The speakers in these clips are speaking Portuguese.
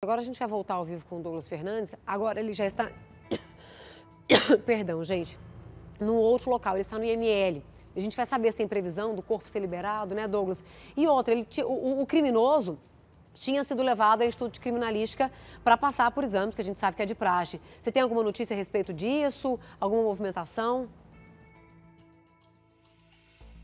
Agora a gente vai voltar ao vivo com o Douglas Fernandes. Agora ele já está. Perdão, gente. Num outro local, ele está no IML. A gente vai saber se tem previsão do corpo ser liberado, né, Douglas? E outra, ele, o, o criminoso tinha sido levado a estudo de criminalística para passar por exames, que a gente sabe que é de praxe. Você tem alguma notícia a respeito disso? Alguma movimentação?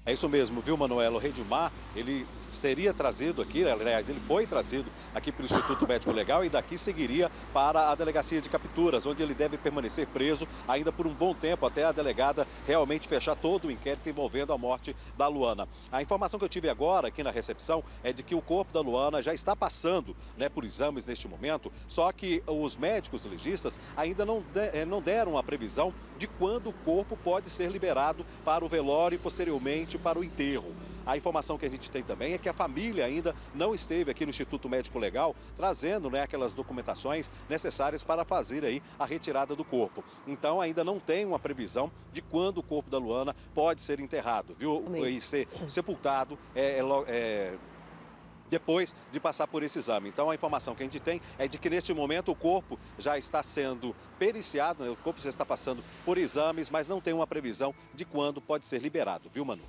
É isso mesmo, viu, Manoel, O Rei Mar, ele seria trazido aqui, aliás, ele foi trazido aqui para o Instituto Médico Legal e daqui seguiria para a Delegacia de Capturas, onde ele deve permanecer preso ainda por um bom tempo, até a delegada realmente fechar todo o inquérito envolvendo a morte da Luana. A informação que eu tive agora aqui na recepção é de que o corpo da Luana já está passando né, por exames neste momento, só que os médicos legistas ainda não, de, eh, não deram a previsão de quando o corpo pode ser liberado para o velório e posteriormente para o enterro. A informação que a gente tem também é que a família ainda não esteve aqui no Instituto Médico Legal trazendo né, aquelas documentações necessárias para fazer aí a retirada do corpo. Então ainda não tem uma previsão de quando o corpo da Luana pode ser enterrado, viu? Amém. E ser sepultado é, é, é depois de passar por esse exame. Então, a informação que a gente tem é de que neste momento o corpo já está sendo periciado, né? o corpo já está passando por exames, mas não tem uma previsão de quando pode ser liberado, viu, Manu?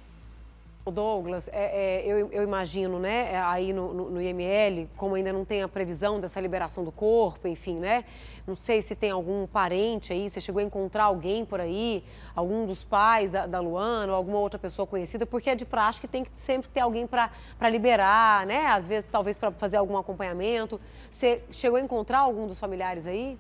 Douglas, é, é, eu, eu, imagino, né, é, aí no, no, no, IML, como ainda não tem a previsão dessa liberação do corpo, enfim, né? Não sei se tem algum parente aí, você chegou a encontrar alguém por aí, algum dos pais da, da Luana ou alguma outra pessoa conhecida, porque é de praxe que tem que sempre ter alguém para liberar, né? Às vezes, talvez para fazer algum acompanhamento. Você chegou a encontrar algum dos familiares aí?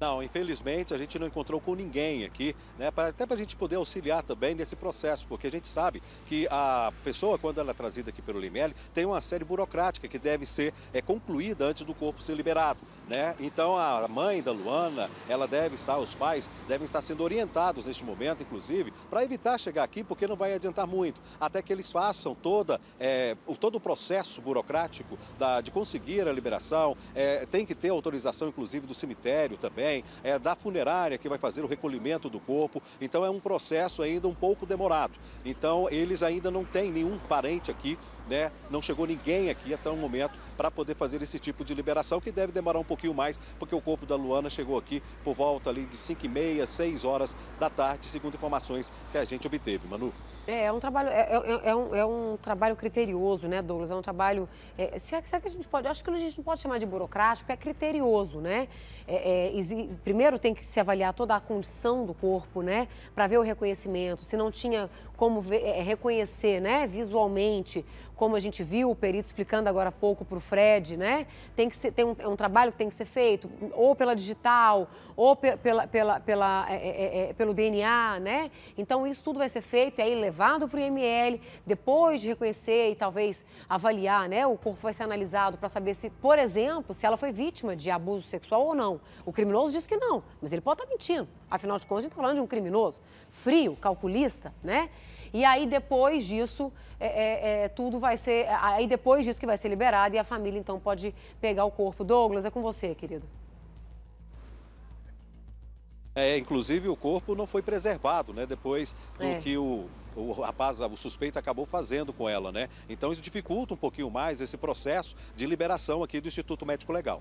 Não, infelizmente a gente não encontrou com ninguém aqui, né, até para a gente poder auxiliar também nesse processo, porque a gente sabe que a pessoa, quando ela é trazida aqui pelo Limelli, tem uma série burocrática que deve ser é, concluída antes do corpo ser liberado. Né? Então a mãe da Luana, ela deve estar, os pais devem estar sendo orientados neste momento, inclusive, para evitar chegar aqui, porque não vai adiantar muito, até que eles façam toda, é, o, todo o processo burocrático da, de conseguir a liberação, é, tem que ter autorização, inclusive, do cemitério também também é, da funerária que vai fazer o recolhimento do corpo. Então é um processo ainda um pouco demorado. Então eles ainda não têm nenhum parente aqui né, não chegou ninguém aqui até o momento para poder fazer esse tipo de liberação, que deve demorar um pouquinho mais, porque o corpo da Luana chegou aqui por volta ali de 5 e meia, 6 horas da tarde, segundo informações que a gente obteve. Manu. É, é um trabalho, é, é, é, é um, é um trabalho criterioso, né, Douglas? É um trabalho. É, se, é, é que a gente pode. Acho que a gente não pode chamar de burocrático, é criterioso, né? É, primeiro tem que se avaliar toda a condição do corpo, né? Para ver o reconhecimento. Se não tinha como ver, reconhecer, né, visualmente como a gente viu o perito explicando agora há pouco para o Fred, né? Tem que ser, tem um, é um trabalho que tem que ser feito ou pela digital, ou pe, pela, pela, pela, é, é, é, é pelo DNA, né? Então isso tudo vai ser feito e aí levado para o IML, depois de reconhecer e talvez avaliar, né? O corpo vai ser analisado para saber se, por exemplo, se ela foi vítima de abuso sexual ou não. O criminoso diz que não, mas ele pode estar tá mentindo. Afinal de contas, a gente está falando de um criminoso frio, calculista, né? E aí depois disso, é, é tudo vai vai ser. Aí depois disso que vai ser liberado e a família então pode pegar o corpo. Douglas, é com você, querido. É, inclusive o corpo não foi preservado, né? Depois do é. que o o rapaz, o suspeito acabou fazendo com ela, né? Então isso dificulta um pouquinho mais esse processo de liberação aqui do Instituto Médico Legal.